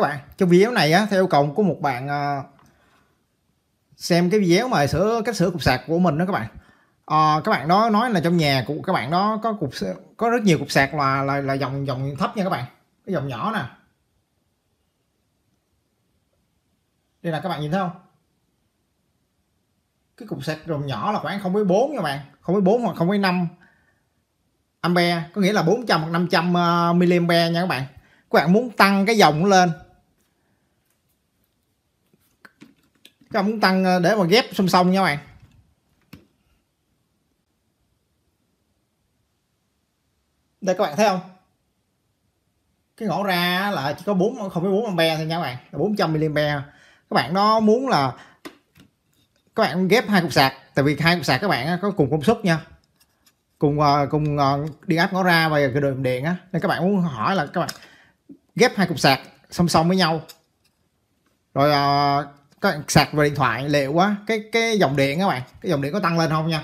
các bạn trong video này á, theo cầu của một bạn ờ, xem cái video mà sửa cách sửa cục sạc của mình đó các bạn à, các bạn đó nói là trong nhà của các bạn đó có cục có rất nhiều cục sạc là là, là dòng dòng thấp nha các bạn cái dòng nhỏ nè đây là các bạn nhìn thấy không cái cục sạc dòng nhỏ là khoảng với 0,4 nha bạn không với 0,4 hoặc với 0,5 ampe có nghĩa là 400 hoặc 500 ờ, mAh nha các bạn các bạn muốn tăng cái dòng lên các bạn muốn tăng ờ, để mà ghép song song nha các bạn đây các bạn thấy không cái ngõ ra là chỉ có 4 không có 4 ampe thôi nha các bạn là 400 mA các bạn nó muốn là các bạn ghép hai cục sạc tại vì hai cục sạc các bạn có cùng công suất nha cùng ờ, cùng ờ, điện áp ngõ ra và cái đường điện á nên các bạn muốn hỏi là các bạn ghép hai cục sạc song song với nhau rồi các bạn sạc vào điện thoại liệu quá cái cái dòng điện các bạn cái dòng điện có tăng lên không nha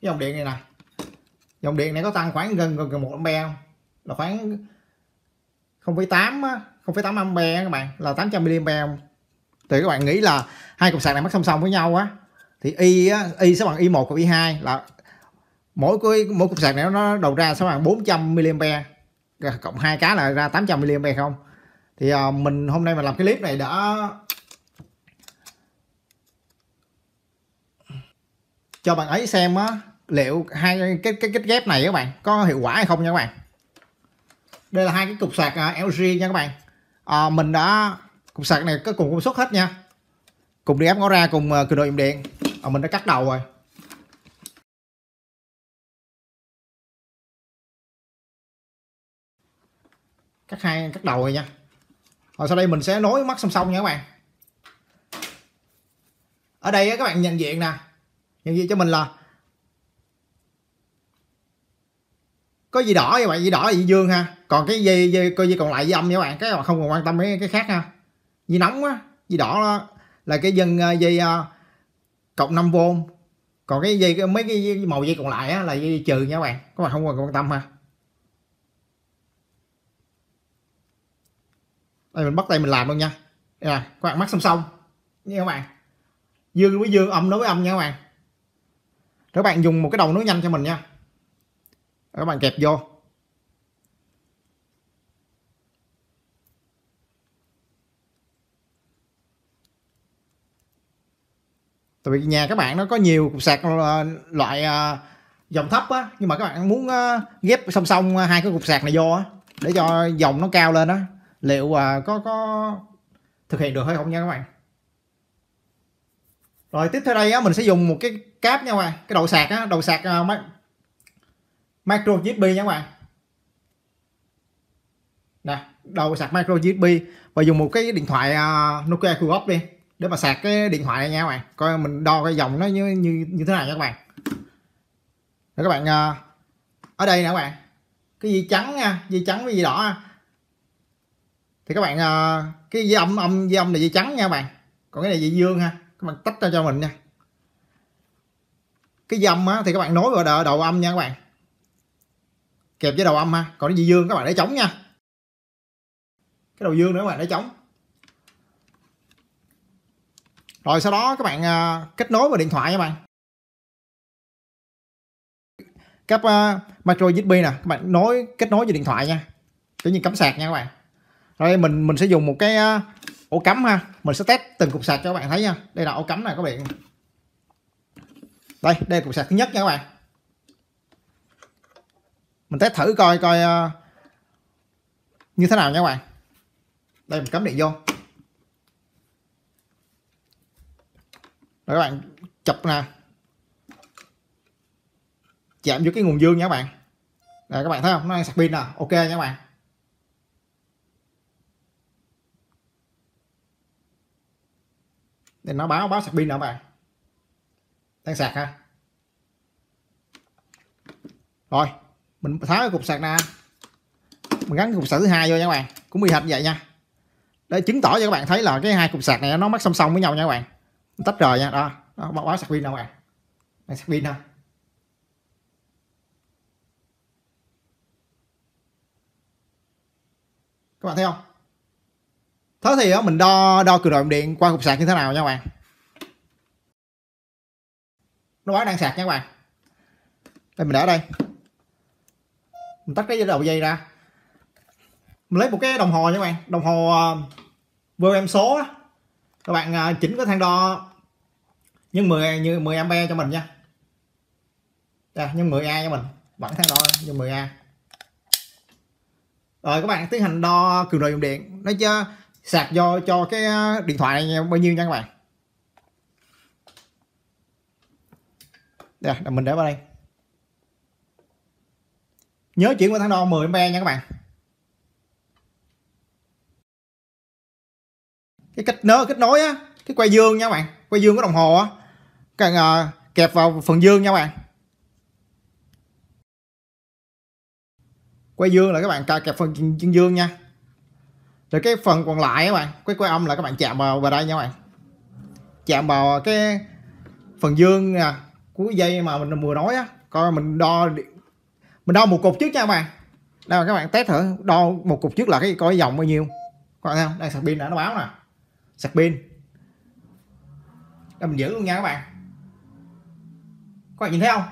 cái dòng điện này nè dòng điện này có tăng khoảng gần gần một ampe không là khoảng 0,8 0,8 ampe các bạn là 800 mA thì các bạn nghĩ là hai cục sạc này mắc song song với nhau á thì y y sẽ bằng y 1 và y 2 là mỗi cái mỗi cục sạc này nó đầu ra sẽ bằng 400 mA cộng hai cái là ra 800 mA không thì à, mình hôm nay mình làm cái clip này đã cho bạn ấy xem á liệu hai cái cái kích ghép này các bạn có hiệu quả hay không nha các bạn đây là hai cái cục sạc à, LG nha các bạn à, mình đã cục sạc này có cùng công suất hết nha cùng đi ép ngó ra cùng à, cường độ dòng điện à, mình đã cắt đầu rồi cắt hai cắt đầu rồi nha rồi sau đây mình sẽ nối mắt song song nha các bạn ở đây các bạn nhận diện nè nhận diện cho mình là có gì đỏ các bạn gì đỏ gì dương ha còn cái gì, gì coi gì còn lại với âm các bạn cái mà không còn quan tâm mấy cái khác ha gì nóng quá gì đỏ đó, là cái dân ờ, dây uh, cộng 5 v còn cái dây mấy cái màu dây còn lại á, là dây trừ nha các bạn các bạn không còn quan tâm ha đây mình bắt tay mình làm luôn nha nè các bạn mắc song song nha các bạn dương với dương âm đối với âm nha các bạn các bạn dùng một cái đầu nối nhanh cho mình nha các bạn kẹp vô tại vì nhà các bạn nó có nhiều cục sạc ờ, loại ờ, dòng thấp á nhưng mà các bạn muốn ờ, ghép song song hai cái cục sạc này vô á để cho dòng nó cao lên á liệu có có thực hiện được hay không nha các bạn rồi tiếp theo đây á, mình sẽ dùng một cái cáp nha các bạn cái đầu sạc á, đầu sạc uh, micro USB nha các bạn nè đầu sạc micro USB và dùng một cái điện thoại uh, Nokia Qgop đi để mà sạc cái điện thoại này nha các bạn coi mình đo cái dòng nó như như như thế nào nha các bạn để các bạn uh, ở đây nè các bạn cái gì trắng nha gì trắng với gì đỏ thì các bạn uh, cái dây âm âm dây âm là dây trắng nha các bạn còn cái này dây dương ha các bạn tách ra cho mình nha cái dâm á thì các bạn nối vào đầu, đầu âm nha các bạn kẹp với đầu âm ha còn cái gì dương các bạn để trống nha cái đầu dương nữa các bạn để trống rồi sau đó các bạn à, kết nối vào điện thoại nha các bạn cấp uh, à, micro usb nè các bạn nối kết nối vào điện thoại nha tự nhiên cắm sạc nha các bạn rồi mình mình sẽ dùng một cái uh, ổ cắm ha mình sẽ test từng cục sạc cho các bạn thấy nha đây là ổ cắm này các bạn đây đây là cục sạc thứ nhất nha các bạn mình test thử coi coi ờ, như thế nào nha các bạn đây mình cắm điện vô rồi các bạn chập nè chạm vô cái nguồn dương nha các bạn Đây các bạn thấy không nó đang sạc pin nè ok nha các bạn để nó báo báo sạc pin nào bạn đang sạc ha rồi mình tháo cái cục sạc ra mình gắn cái cục sạc thứ hai vô nha các bạn cũng bị hạch vậy nha để chứng tỏ cho các bạn thấy là cái hai cục sạc này nó mắc song song với nhau nha các bạn mình tách rời nha đó, đó báo, báo sạc pin nào các bạn đang sạc pin ha các bạn thấy không thế thì đó, mình đo đo cường độ dòng điện qua cục sạc như thế nào nha các bạn nó báo đang sạc nha các bạn đây mình để ở đây mình tắt cái đầu dây ra mình lấy một cái đồng hồ nha các bạn đồng hồ ờ, uh, em số á các bạn ờ, chỉnh cái thang đo nhân 10 như 10 ampe cho mình nha đây, nhân 10 a cho mình vẫn thang đo nhân 10 a rồi các bạn tiến hành đo cường độ dòng điện nó chưa sạc do cho cái à, điện thoại này bao nhiêu nha các bạn đây là mình để vào đây nhớ chuyển qua thang đo 10 mA nha các bạn cái cách nớ kết nối á cái quay dương nha các bạn quay dương của đồng hồ á càng kẹp vào phần dương nha các bạn quay dương là các bạn cài kẹp phần dương nha rồi cái phần còn lại các bạn cái quay âm là các bạn chạm vào vào đây nha các bạn chạm vào cái phần dương à, của dây mà mình vừa nói á coi mình đo mình đo một cục trước nha các bạn đây các bạn test thử đo một cục trước là cái coi dòng bao nhiêu các bạn thấy không đây sạc pin đã nó báo nè sạc pin đây mình giữ luôn nha các bạn các bạn nhìn thấy không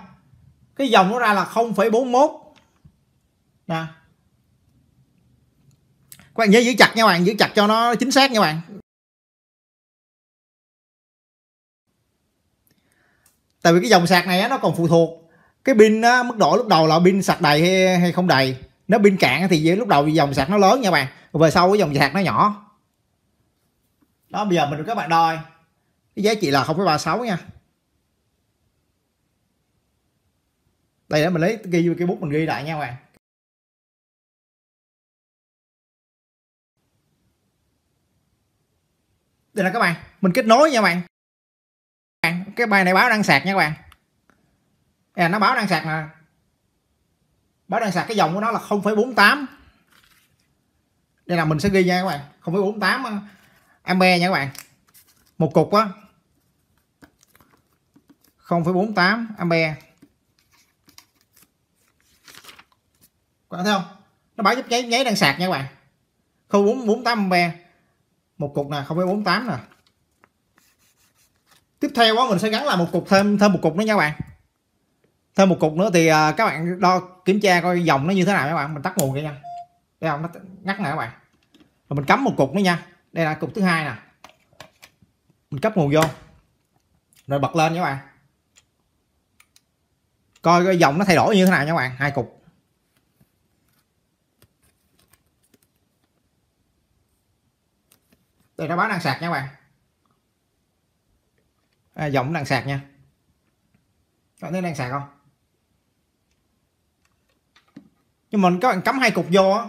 cái dòng nó ra là 0,41 nè các bạn nhớ giữ chặt nha bạn giữ chặt cho nó chính xác nha bạn tại vì cái dòng sạc này á, nó còn phụ thuộc cái pin á, mức độ lúc đầu là pin sạc đầy hay, không đầy nếu pin cạn thì lúc đầu dòng sạc nó lớn nha bạn về sau cái dòng sạc nó nhỏ đó bây giờ mình được các bạn đo cái giá trị là 0,36 nha đây để mình lấy ghi cái cái bút mình ghi lại nha các bạn đây là các bạn mình kết nối nha các bạn cái bài này báo đang sạc nha các bạn à, nó báo đang sạc nè báo đang sạc cái dòng của nó là 0,48 đây là mình sẽ ghi nha các bạn 0,48 ờ, ampe nha các bạn một cục á 0,48 ampe các bạn thấy không nó báo giúp nháy nháy đang sạc nha các bạn 0,48 ampe một cục nè 0.48 nè tiếp theo đó mình sẽ gắn là một cục thêm thêm một cục nữa nha các bạn thêm một cục nữa thì uh, các bạn đo kiểm tra coi dòng nó như thế nào các bạn mình tắt nguồn kia nha đây không nó ngắt nè các bạn rồi mình cắm một cục nữa nha đây là cục thứ hai nè mình cấp nguồn vô rồi bật lên nha các bạn coi cái dòng nó thay đổi như thế nào nha các bạn hai cục đây nó báo năng sạc nha các bạn à, giọng năng sạc nha các bạn thấy năng sạc không nhưng mình các bạn cắm hai cục vô á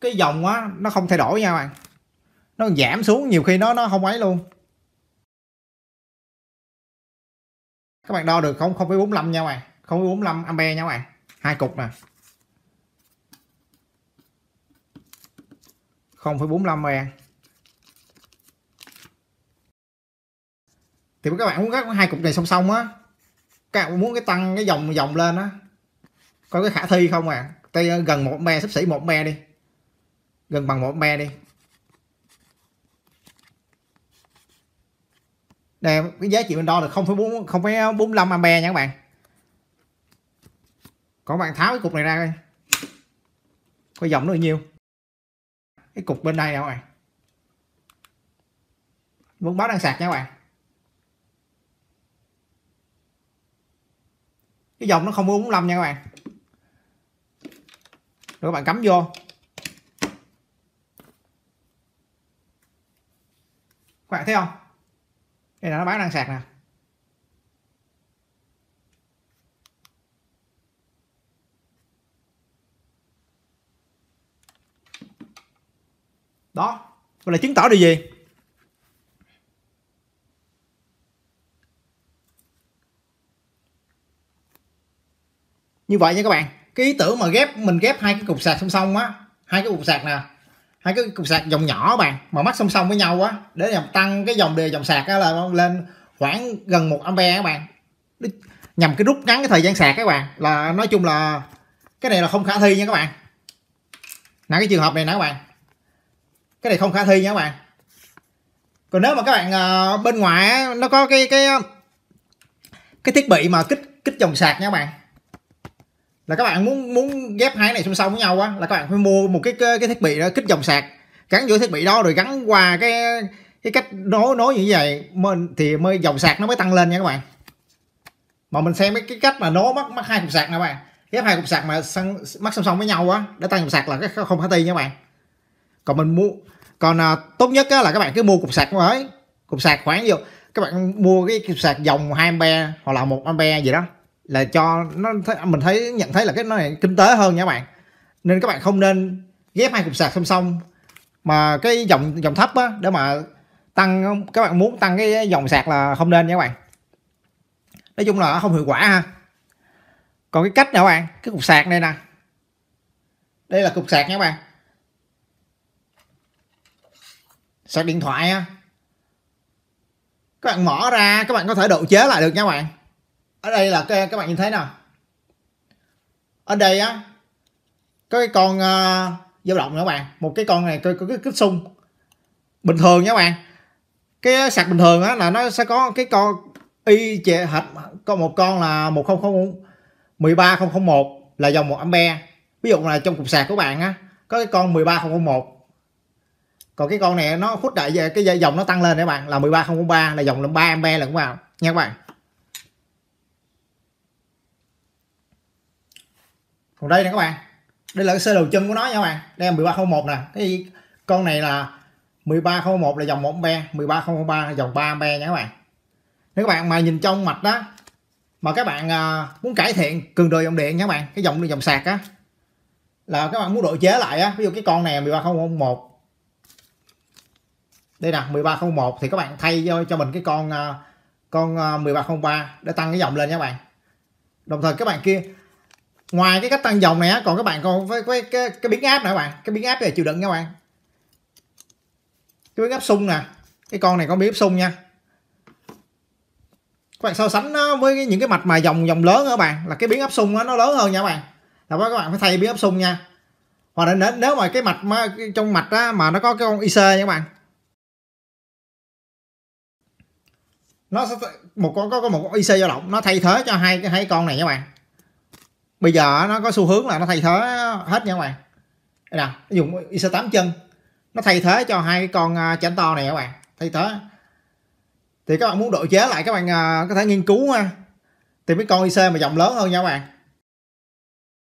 cái dòng á nó không thay đổi nha các bạn nó giảm xuống nhiều khi nó nó không ấy luôn các bạn đo được không không phẩy nha các bạn không phẩy bốn ampe nha các bạn hai cục nè không phẩy bốn ampe thì các bạn muốn các hai cục này song song á các bạn muốn cái tăng cái dòng dòng lên á có cái khả thi không à tay ờ, gần một me sắp xỉ một me đi gần bằng một me đi đây cái giá trị mình đo là không phải bốn không phải bốn mươi ampe nha các bạn còn bạn tháo cái cục này ra coi có dòng nó bao nhiêu cái cục bên đây đâu rồi muốn báo đang sạc nha các bạn cái dòng nó không 45 nha các bạn rồi các bạn cắm vô các bạn thấy không đây là nó bán đang sạc nè đó vậy là chứng tỏ điều gì như vậy nha các bạn cái ý tưởng mà ghép mình ghép hai cái cục sạc song song á hai cái cục sạc nè hai cái cục sạc dòng nhỏ bạn mà mắc song song với nhau á để nhằm tăng cái dòng đề dòng sạc á là lên khoảng gần một ampe các bạn nhằm cái rút ngắn cái thời gian sạc các bạn là nói chung là cái này là không khả thi nha các bạn nãy cái trường hợp này nãy các bạn cái này không khả thi nha các bạn còn nếu mà các bạn à, bên ngoài nó có cái cái cái thiết bị mà kích kích dòng sạc nha các bạn là các bạn muốn muốn ghép hai này song song với nhau á là các bạn phải mua một cái cái, cái thiết bị đó kích dòng sạc gắn giữa thiết bị đó rồi gắn qua cái cái cách nối nối như vậy thì mới dòng sạc nó mới tăng lên nha các bạn mà mình xem cái cách mà nối mắc mắc hai cục sạc nè các bạn ghép hai cục sạc mà sang, mắc song song với nhau á để tăng dòng sạc là cái không khả thi nha các bạn còn mình mua còn à, tốt nhất á, là các bạn cứ mua cục sạc mới cục sạc khoảng ví các bạn mua cái cục sạc dòng 2 ampe hoặc là một ampe gì đó là cho nó mình thấy nhận thấy là cái nó này kinh tế hơn nha các bạn nên các bạn không nên ghép hai cục sạc song song mà cái dòng dòng thấp á để mà tăng các bạn muốn tăng cái dòng sạc là không nên nha các bạn nói chung là không hiệu quả ha còn cái cách nè các bạn cái cục sạc này nè đây là cục sạc nha các bạn sạc điện thoại á các bạn mở ra các bạn có thể độ chế lại được nha các bạn ở đây là các, các bạn nhìn thấy nè ở đây á có cái con uh, dao động nữa các bạn một cái con này có, có cái kích sung bình thường nha các bạn cái sạc bình thường á là nó sẽ có cái con y chệ hệt có một con là 1000 13001 là dòng 1 ampe ví dụ là trong cục sạc của bạn á có cái con 13001 còn cái con này nó hút đại về cái dòng nó tăng lên các bạn là 13003 là dòng 3 ampe là cũng vào nha các bạn còn đây nè các bạn đây là cái sơ đồ chân của nó nha các bạn đây là 1301 nè cái con này là 1301 là dòng 1 ampe 1303 là dòng 3 ampe nha các bạn nếu các bạn mà nhìn trong mạch đó mà các bạn à, muốn cải thiện cường độ dòng điện nha các bạn cái dòng dòng sạc á là các bạn muốn độ chế lại á ví dụ cái con này 1301 đây nè 1301 thì các bạn thay cho, cho mình cái con à, con 1303 à, để tăng cái dòng lên nha các bạn đồng thời các bạn kia ngoài cái cách tăng dòng này á còn các bạn còn với cái cái, cái biến áp nè các bạn cái biến áp này chịu đựng nha các bạn cái biến áp sung nè cái con này có biến áp sung nha các bạn so sánh nó với những cái mạch mà dòng dòng lớn các bạn là cái biến áp sung nó lớn hơn nha các bạn là các bạn phải thay biến áp sung nha hoặc là nếu mà cái mạch mà, trong mạch á, mà nó có cái con IC nha các bạn nó sẽ một con có một con IC dao động nó thay thế cho hai cái hai con này nha các bạn bây giờ nó có xu hướng là nó thay thế hết nha các bạn đây nè dùng IC 8 chân nó thay thế cho hai cái con à, chảnh to này các bạn thay thế thì các bạn muốn độ chế lại các bạn à, có thể nghiên cứu ha tìm cái con IC mà dòng lớn hơn nha các bạn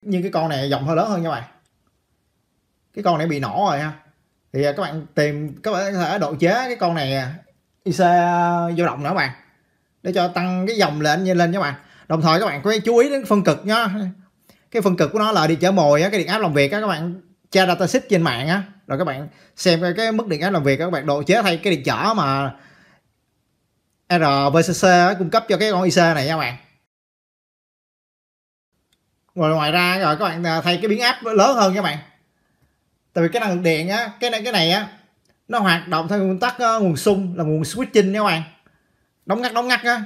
nhưng cái con này dòng hơi lớn hơn nha các bạn cái con này bị nổ rồi ha thì à, các bạn tìm các bạn có thể độ chế cái con này IC vô động nữa các bạn để cho tăng cái dòng lên lên các bạn đồng thời các bạn có chú ý đến phân cực nhá cái phân cực của nó là đi chở mồi á cái điện áp làm việc á các bạn tra dataset trên mạng á rồi các bạn xem cái mức điện áp làm việc á, các bạn độ chế thay cái điện trở mà RVCC á, cung cấp cho cái con IC này nha các bạn rồi ngoài ra rồi các bạn à, thay cái biến áp lớn hơn các bạn tại vì cái năng lượng điện á cái này cái này á nó hoạt động theo nguyên tắc à, nguồn sung là nguồn switching nha các bạn đóng ngắt đóng ngắt á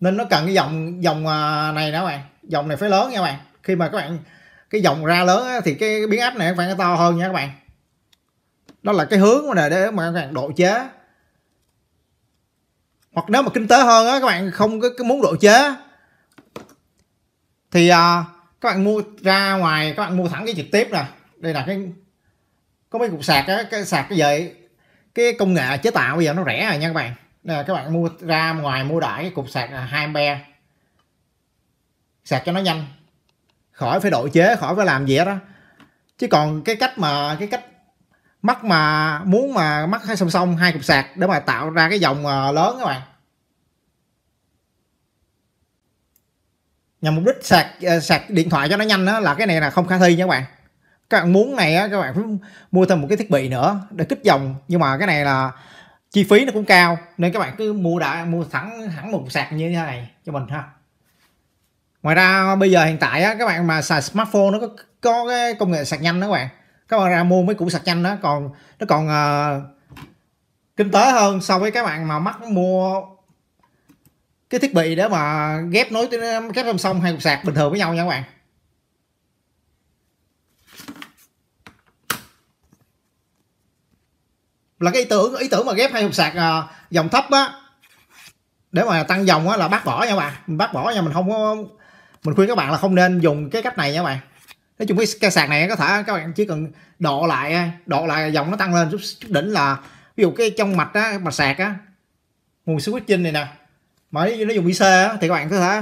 nên nó cần cái dòng dòng à, này nè các bạn dòng này phải lớn nha các bạn khi mà các bạn cái dòng ra lớn á, thì cái biến áp này các bạn to hơn nha các bạn đó là cái hướng này để mà các bạn độ chế hoặc nếu mà kinh tế hơn á các bạn không có, có muốn độ chế thì à, các bạn mua ra ngoài các bạn mua thẳng cái trực tiếp nè đây là cái có mấy cục sạc á cái sạc cái vậy cái công nghệ chế tạo bây giờ nó rẻ rồi nha các bạn nè các bạn mua ra ngoài mua đại cái cục sạc là hai ampe sạc cho nó nhanh khỏi phải độ chế khỏi phải làm gì đó chứ còn cái cách mà cái cách mắc mà muốn mà mắc hai song song hai cục sạc để mà tạo ra cái dòng ờ, lớn các bạn nhằm mục đích sạc ờ, sạc điện thoại cho nó nhanh đó là cái này là không khả thi nha các bạn các bạn muốn này các bạn phải mua thêm một cái thiết bị nữa để kích dòng nhưng mà cái này là chi phí nó cũng cao nên các bạn cứ mua đã mua thẳng hẳn một sạc như thế này cho mình ha ngoài ra bây giờ hiện tại á, các bạn mà xài smartphone nó có có cái công nghệ sạc nhanh đó các bạn các bạn ra mua mấy củ sạc nhanh đó còn nó còn uh, kinh tế hơn so với các bạn mà mắc mua cái thiết bị để mà ghép nối ghép song song hai cục sạc bình thường với nhau nha các bạn là cái ý tưởng ý tưởng mà ghép hai cục sạc uh, dòng thấp á để mà tăng dòng á là bác bỏ nha bạn bác bỏ nha mình không có mình khuyên các bạn là không nên dùng cái cách này nha các bạn nói chung cái, cái sạc này có thể các bạn chỉ cần độ lại độ lại dòng nó tăng lên chút, chút đỉnh là ví dụ cái trong mạch á mạch sạc á nguồn switching này nè mà nó dùng IC á, thì các bạn có thể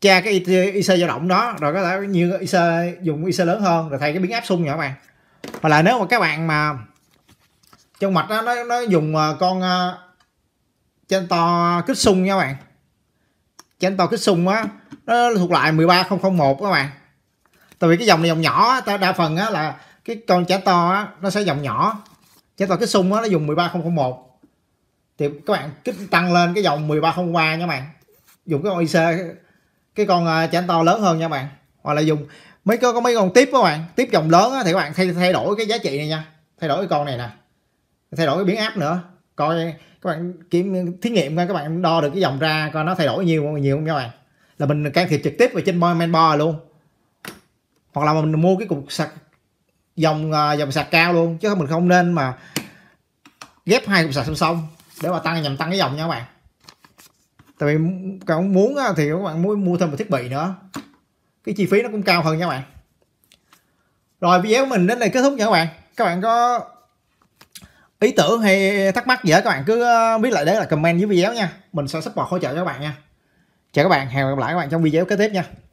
tra cái IC dao động đó rồi có thể như IC dùng IC lớn hơn rồi thay cái biến áp xung nha các bạn và lại nếu mà các bạn mà trong mạch á nó nó dùng con uh, trên to kích xung nha các bạn trên tàu cái sung á nó thuộc lại 13001 các bạn tại vì cái dòng này dòng nhỏ ta đa phần á là cái con chả to á nó sẽ dòng nhỏ chả to cái sung á nó dùng 13001 thì các bạn kích tăng lên cái dòng 13003 nha bạn dùng cái con IC cái con chả ờ, to lớn hơn nha bạn hoặc là dùng mấy có có mấy con tiếp các bạn tiếp dòng lớn á, thì các bạn thay thay đổi cái giá trị này nha thay đổi cái con này nè thay đổi cái biến áp nữa coi các bạn kiểm thí nghiệm coi các bạn đo được cái dòng ra coi nó thay đổi nhiều không nhiều không các bạn là mình can thiệp trực tiếp vào trên main mainboard luôn hoặc là mình mua cái cục sạc dòng à, dòng sạc cao luôn chứ mình không nên mà ghép hai cục sạc song song để mà tăng nhằm tăng cái dòng nha các bạn tại vì các bạn muốn thì các bạn muốn mua thêm một thiết bị nữa cái chi phí nó cũng cao hơn nha các bạn rồi video của mình đến đây kết thúc nha các bạn các bạn có ý tưởng hay thắc mắc gì hết các bạn cứ biết ờ, lại đấy là comment dưới video nha mình sẽ support hỗ trợ các bạn nha chào các bạn hẹn gặp lại các bạn trong video kế tiếp nha